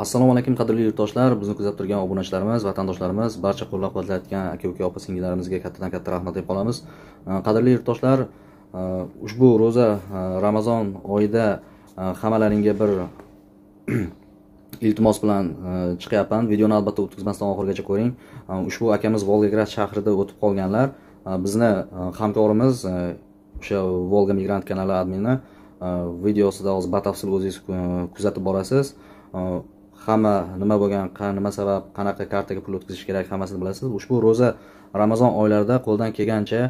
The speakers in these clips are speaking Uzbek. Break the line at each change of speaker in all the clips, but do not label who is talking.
assalomu alaykum qadrli yurtdoshlar bizni kuzatib turgan obunachilarimiz vatandoshlarimiz barcha qo'llab quvvatlayotgan aka uka opa singillarimizga kattadan katta rahmat deb qolamiz э, qadrli yurtdoshlar э, ushbu ro'za э, ramazon oyida hammalaringga bir iltimos bilan chiqyapman videoni albatta o'tkazmasdan oxirigacha ko'ring ushbu akamiz volgograd shahrida o'tib qolganlar bizni hamkorimiz o'sha volga migrant kanali admini videosida hozir batafsil o'zingiz kuzatib borasiz hamma nima bo'lgan nima sabab qanaqa kartaga pul o'tkazish kerak hammasini bilasiz ushbu ro'za ramazon oylarida qo'ldan kelgancha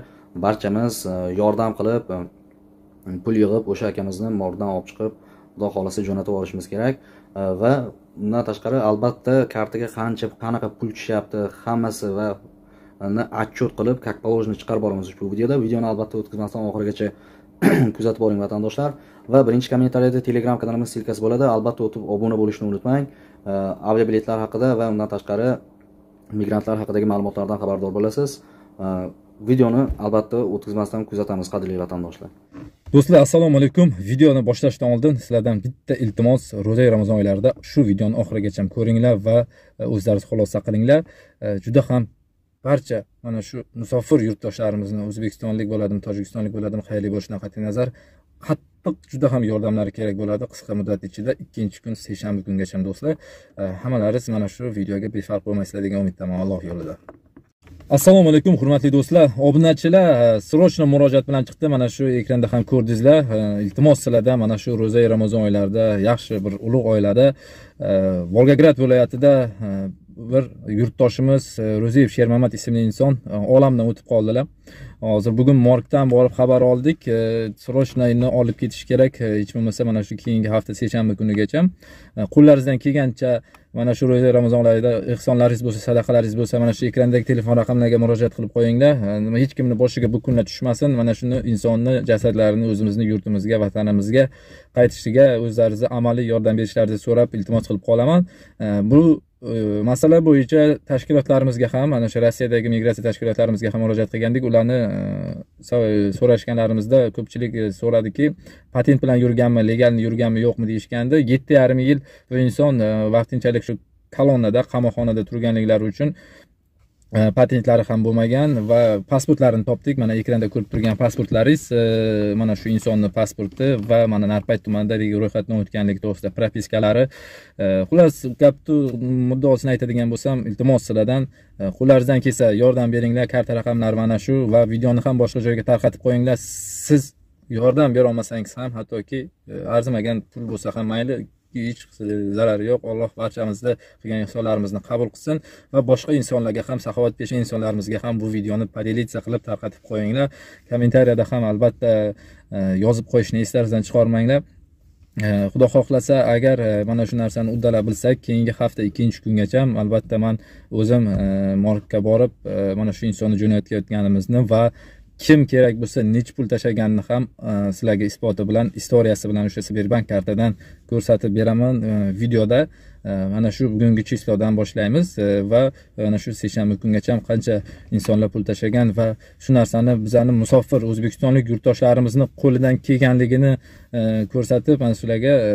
barchamiz e, yordam qilib e, pul yig'ib o'sha akamizni mordan olib chiqib xudo xohlasa jo'natib yuborishimiz kerak e, va bundan tashqari albatta kartaga qancha qanaqa pul tushyapti hammasi va отчет qilib как положено chiqarib boramiz ushbu videoda videoni albatta o'tkazmasdan oxirigacha kuzatib boring vatandoshlar va birinchi kommentariyada telegram kanalimiz silkasi bo'ladi albatta o'tib obuna bo'lishni unutmang aviabiletlar haqida va undan tashqari migrantlar haqidagi ma'lumotlardan xabardor bo'lasiz videoni albatta o'tkazmasdan kuzatamiz qadrli vatandoshlar
do'stlar assalomu alaykum videoni boshlashdan oldin sizlardan bitta iltimos ro'za ramazon oylarida shu videoni oxirigacha ko'ringlar va o'zlaringiz xulosa qilinglar juda ham barcha mana shu musofir yurtdoshlarimizni o'zbekistonlik bo'ladimi tojikistonlik bo'ladimi qayerlik bo'lishidan qat'iy nazar qattiq juda ham yordamlari kerak bo'ladi qisqa muddat ichida ikkinchi kun seshanba kungacha do'stlar hammalaringiz mana shu videoga befarq bo'lmaysizlar degan umiddaman alloh yo'lida assalomu alaykum hurmatli do'stlar obunachilar срочно murojaat bilan chiqdi mana shu ekranda ham ko'rdingizlar iltimos sizlardan mana shu ro'za ramazon oylarida yaxshi bir ulug' oylarda volgograd viloyatida bir yurtdoshimiz e, ro'ziyev shermamat ismli inson e, olamdan o'tib qoldilar hozir bugun morgdan borib xabar oldik срочныйni e, olib ketish kerak hech bo'lmasa mana shu keyingi hafta seshanba kunigacha qo'llaringizdan kelgancha mana shu ro'za ramazonlarida ehsonlaringiz bo'lsa sadaqalaringiz bo'lsa mana shu ekrandagi telefon raqamlariga murojaat qilib qo'yinglar hech kimni boshiga bu kunlar tushmasin mana shuni insonni jasadlarini o'zimizni yurtimizga vatanimizga qaytishiga o'zlarizni amaliy yordam berishlaringizni so'rab iltimos qilib qolaman bu masala bo'yicha tashkilotlarimizga ham mana shu rossiyadagi migratsiya tashkilotlarimizga ham murojaat qilgandik ularni e, so'rashganlarimizda ko'pchilik e, so'radiki patent bilan yurganmi legalni yurganmi yo'qmi deyishgandi yetti yarim yil bu inson e, vaqtinchalik shu kolonnada qamoqxonada turganliklari uchun Э, patentlari ham bo'lmagan va pasportlarini topdik mana ekranda ko'rib turgan pasportlaringiz e, mana shu insonni pasporti va mana narpay tumanidagi ro'yxatdan o'tganlik to'g'risida propiskalari e, xullas gapni muddaosini aytadigan bo'lsam iltimos sizlardan e, qo'llaringizdan kelsa yordam beringlar karta raqamlari mana shu va videoni ham boshqa joyga tarqatib qo'yinglar siz yordam berolmasangiz ham hattoki arzimagan pul bo'lsa ham mayli hech zarari yo'q alloh barchamizni qilgan ehsonlarimizni qabul qilsin va boshqa insonlarga ham pesha insonlarimizga ham bu videoni podelitsiya qilib tarqatib qo'yinglar kommentariyada ham albatta e, yozib qo'yishni eslaringizdan chiqarmanglar e, xudo xohlasa agar e, mana shu narsani uddalab bilsak keyingi hafta ikkinchi kungacha albatta man o'zim morgga borib mana shu insonni jo'natayotganimizni va kim kerak bo'lsa necha pul tashlaganini ham e, sizlarga isboti bilan istoriyasi bilan o'sha sberbank kartadan ko'rsatib beraman e, videoda Э, mana shu bugungi cheklovdan boshlaymiz э, va e, mana shu seshanba kungacha qancha insonlar pul tashlagan va shu narsani bizani musofir o'zbekistonlik yurtdoshlarimizni qo'lidan kelganligini e, ko'rsatib mana shularga e,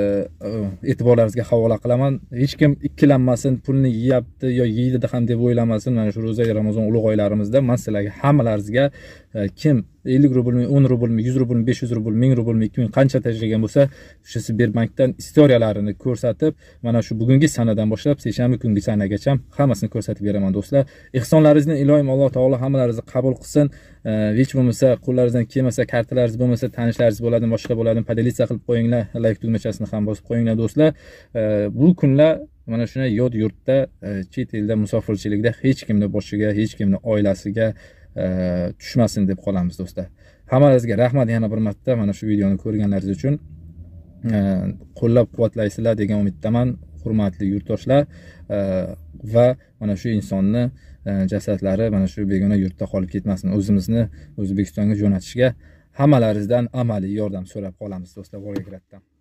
e'tiborlaringizga havola qilaman hech kim ikkilanmasin pulni yeyapti yo yeydi ham deb o'ylamasin mana shu ro'za ramazon ulug' oylarimizda man sizlarga hammalaringizga kim ellik rublmi o'n rublmi yuz rublmi besh yuz rubl ming rublmi ikki ming qancha tashlagan bo'lsa o'sha sberbankdan istoriyalarini ko'rsatib mana shu bugungi sanadan boshlab seshanba kungi sanagacha hammasini ko'rsatib beraman do'stlar ehsonlaringizni iloyim alloh taolo hammalaringizni qabul qilsin hech bo'lmasa qo'llaringizdan kelmasa kartalaringiz bo'lmasa tanishlaringiz bo'ladimi boshqa bo'ladimi podelitsiya qilib qo'yinglar layk tugmachasini ham bosib qo'yinglar do'stlar bu kunlar mana shunday yod yurtda e, chet elda musofirchilikda hech kimni boshiga hech kimni oilasiga tushmasin deb qolamiz do'stlar hammalaringizga rahmat yana bir marta mana shu videoni ko'rganlaringiz uchun qo'llab quvvatlaysizlar degan umiddaman hurmatli yurtdoshlar va mana shu insonni e, jasadlari mana shu begona yurtda qolib ketmasin o'zimizni o'zbekistonga jo'natishga hammalaringizdan amaliy yordam so'rab qolamiz do'stlar volgograddan